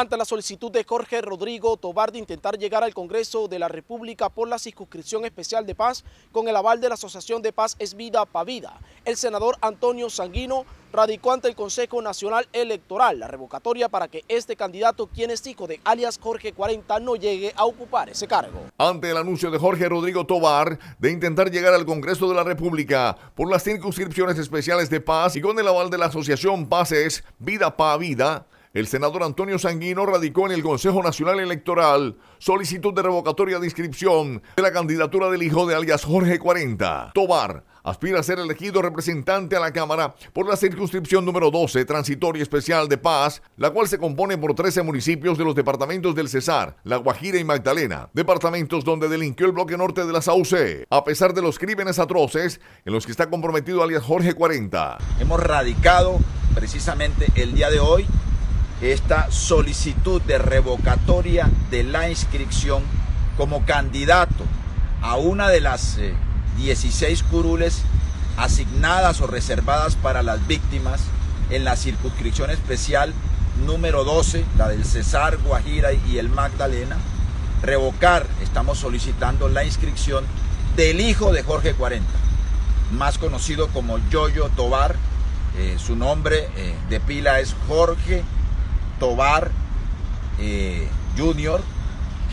ante la solicitud de Jorge Rodrigo Tobar de intentar llegar al Congreso de la República por la circunscripción especial de paz con el aval de la Asociación de Paz Es Vida Vida, El senador Antonio Sanguino radicó ante el Consejo Nacional Electoral la revocatoria para que este candidato, quien es hijo de alias Jorge 40, no llegue a ocupar ese cargo. Ante el anuncio de Jorge Rodrigo Tobar de intentar llegar al Congreso de la República por las circunscripciones especiales de paz y con el aval de la Asociación Paz Es Vida Pa Vida, el senador Antonio Sanguino radicó en el Consejo Nacional Electoral solicitud de revocatoria de inscripción de la candidatura del hijo de alias Jorge 40. Tobar aspira a ser elegido representante a la Cámara por la circunscripción número 12 transitoria especial de Paz, la cual se compone por 13 municipios de los departamentos del Cesar, La Guajira y Magdalena, departamentos donde delinquió el bloque norte de la SAUCE, a pesar de los crímenes atroces en los que está comprometido alias Jorge 40. Hemos radicado precisamente el día de hoy esta solicitud de revocatoria de la inscripción como candidato a una de las 16 eh, curules asignadas o reservadas para las víctimas en la circunscripción especial número 12, la del César Guajira y el Magdalena, revocar, estamos solicitando la inscripción del hijo de Jorge 40, más conocido como Yoyo Tobar, eh, su nombre eh, de pila es Jorge Tobar eh,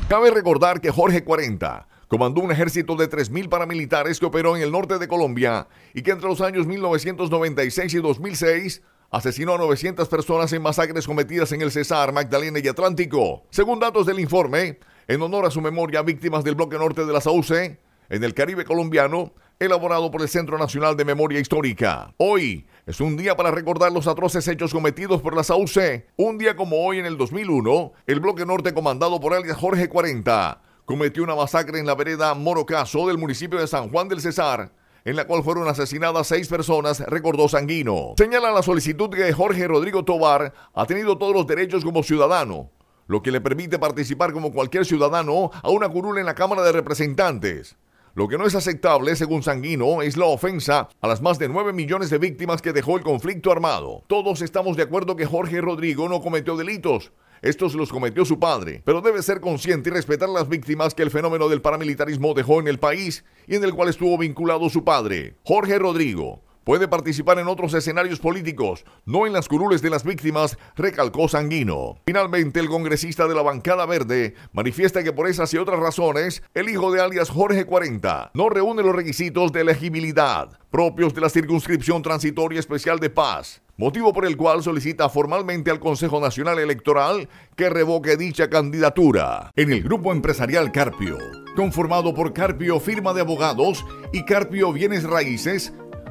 Cabe recordar que Jorge 40 comandó un ejército de 3.000 paramilitares que operó en el norte de Colombia y que entre los años 1996 y 2006 asesinó a 900 personas en masacres cometidas en el Cesar, Magdalena y Atlántico. Según datos del informe, en honor a su memoria, víctimas del bloque norte de la SAUCE, en el Caribe colombiano, elaborado por el Centro Nacional de Memoria Histórica. Hoy es un día para recordar los atroces hechos cometidos por la SAUCE. Un día como hoy en el 2001, el bloque norte comandado por alias Jorge 40 cometió una masacre en la vereda Morocaso del municipio de San Juan del Cesar en la cual fueron asesinadas seis personas, recordó Sanguino. Señala la solicitud que Jorge Rodrigo Tobar ha tenido todos los derechos como ciudadano, lo que le permite participar como cualquier ciudadano a una curula en la Cámara de Representantes. Lo que no es aceptable, según Sanguino, es la ofensa a las más de 9 millones de víctimas que dejó el conflicto armado. Todos estamos de acuerdo que Jorge Rodrigo no cometió delitos. Estos los cometió su padre, pero debe ser consciente y respetar las víctimas que el fenómeno del paramilitarismo dejó en el país y en el cual estuvo vinculado su padre, Jorge Rodrigo puede participar en otros escenarios políticos, no en las curules de las víctimas, recalcó Sanguino. Finalmente, el congresista de la bancada verde manifiesta que por esas y otras razones, el hijo de alias Jorge 40 no reúne los requisitos de elegibilidad propios de la circunscripción transitoria especial de paz motivo por el cual solicita formalmente al Consejo Nacional Electoral que revoque dicha candidatura. En el grupo empresarial Carpio, conformado por Carpio Firma de Abogados y Carpio Bienes Raíces,